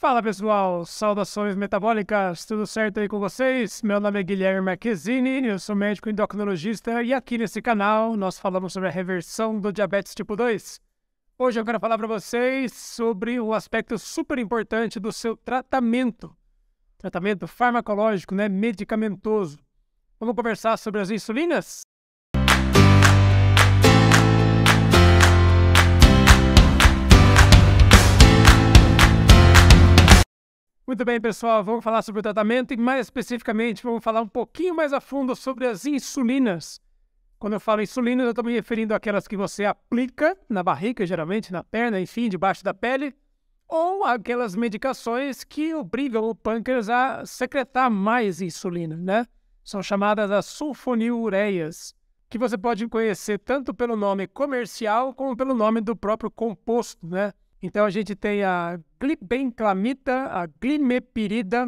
Fala pessoal, saudações metabólicas, tudo certo aí com vocês? Meu nome é Guilherme Marquezini, eu sou médico endocrinologista e aqui nesse canal nós falamos sobre a reversão do diabetes tipo 2. Hoje eu quero falar para vocês sobre um aspecto super importante do seu tratamento, tratamento farmacológico, né, medicamentoso. Vamos conversar sobre as insulinas? Muito bem, pessoal, vamos falar sobre o tratamento e, mais especificamente, vamos falar um pouquinho mais a fundo sobre as insulinas. Quando eu falo insulinas, eu estou me referindo àquelas que você aplica na barriga, geralmente na perna, enfim, debaixo da pele, ou aquelas medicações que obrigam o pâncreas a secretar mais insulina, né? São chamadas as sulfonilureias, que você pode conhecer tanto pelo nome comercial como pelo nome do próprio composto, né? Então a gente tem a glibenclamita, a glimepirida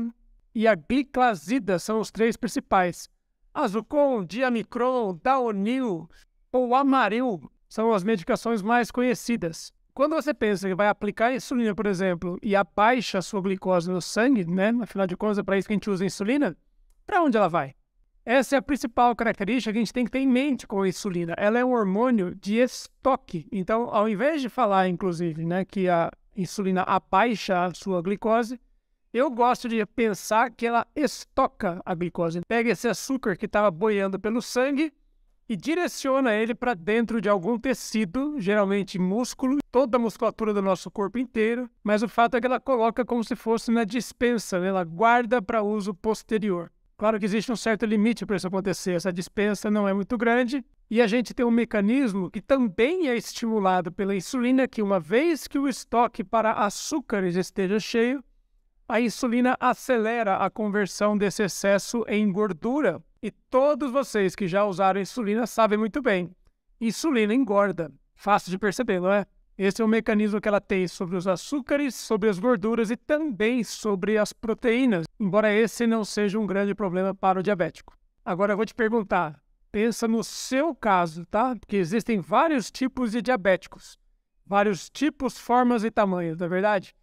e a gliclazida, são os três principais. Azucon, Diamicron, Daonil ou Amaril são as medicações mais conhecidas. Quando você pensa que vai aplicar insulina, por exemplo, e abaixa a sua glicose no sangue, né? afinal de contas é para isso que a gente usa a insulina, para onde ela vai? Essa é a principal característica que a gente tem que ter em mente com a insulina. Ela é um hormônio de estoque. Então, ao invés de falar, inclusive, né, que a insulina abaixa a sua glicose, eu gosto de pensar que ela estoca a glicose. Pega esse açúcar que estava boiando pelo sangue e direciona ele para dentro de algum tecido, geralmente músculo, toda a musculatura do nosso corpo inteiro. Mas o fato é que ela coloca como se fosse na dispensa, né? ela guarda para uso posterior. Claro que existe um certo limite para isso acontecer, essa dispensa não é muito grande. E a gente tem um mecanismo que também é estimulado pela insulina, que uma vez que o estoque para açúcares esteja cheio, a insulina acelera a conversão desse excesso em gordura. E todos vocês que já usaram insulina sabem muito bem: insulina engorda. Fácil de perceber, não é? Esse é o mecanismo que ela tem sobre os açúcares, sobre as gorduras e também sobre as proteínas, embora esse não seja um grande problema para o diabético. Agora eu vou te perguntar, pensa no seu caso, tá? Porque existem vários tipos de diabéticos, vários tipos, formas e tamanhos, não é verdade?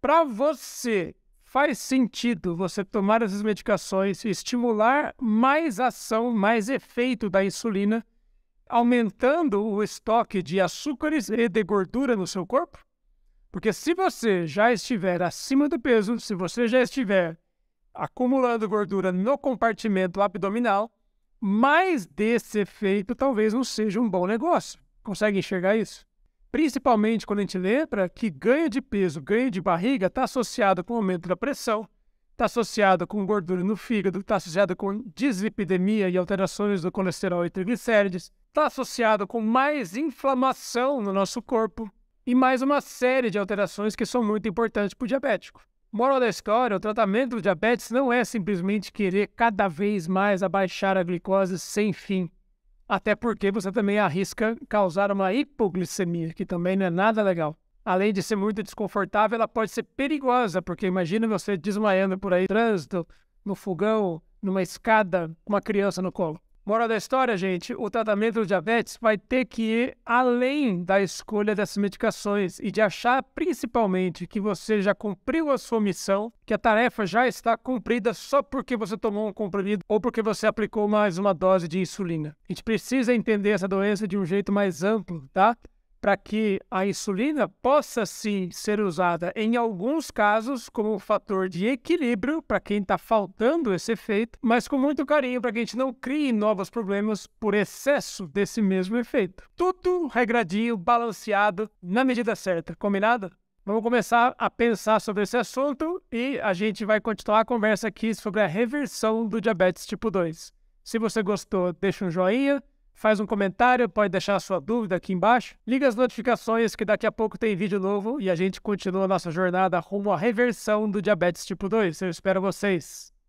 Para você, faz sentido você tomar essas medicações e estimular mais ação, mais efeito da insulina aumentando o estoque de açúcares e de gordura no seu corpo? Porque se você já estiver acima do peso, se você já estiver acumulando gordura no compartimento abdominal, mais desse efeito talvez não seja um bom negócio. Consegue enxergar isso? Principalmente quando a gente lembra que ganho de peso, ganho de barriga está associado com o aumento da pressão, está associada com gordura no fígado, está associada com dislipidemia e alterações do colesterol e triglicérides, está associada com mais inflamação no nosso corpo e mais uma série de alterações que são muito importantes para o diabético. Moral da história, o tratamento do diabetes não é simplesmente querer cada vez mais abaixar a glicose sem fim. Até porque você também arrisca causar uma hipoglicemia, que também não é nada legal além de ser muito desconfortável, ela pode ser perigosa, porque imagina você desmaiando por aí, trânsito, no fogão, numa escada, com uma criança no colo. Moral da história, gente, o tratamento do diabetes vai ter que ir além da escolha dessas medicações e de achar principalmente que você já cumpriu a sua missão, que a tarefa já está cumprida só porque você tomou um comprimido ou porque você aplicou mais uma dose de insulina. A gente precisa entender essa doença de um jeito mais amplo, tá? para que a insulina possa sim ser usada em alguns casos como um fator de equilíbrio para quem está faltando esse efeito, mas com muito carinho para que a gente não crie novos problemas por excesso desse mesmo efeito. Tudo regradinho, balanceado, na medida certa, combinado? Vamos começar a pensar sobre esse assunto e a gente vai continuar a conversa aqui sobre a reversão do diabetes tipo 2. Se você gostou, deixa um joinha faz um comentário, pode deixar a sua dúvida aqui embaixo. Liga as notificações que daqui a pouco tem vídeo novo e a gente continua a nossa jornada rumo à reversão do diabetes tipo 2. Eu espero vocês.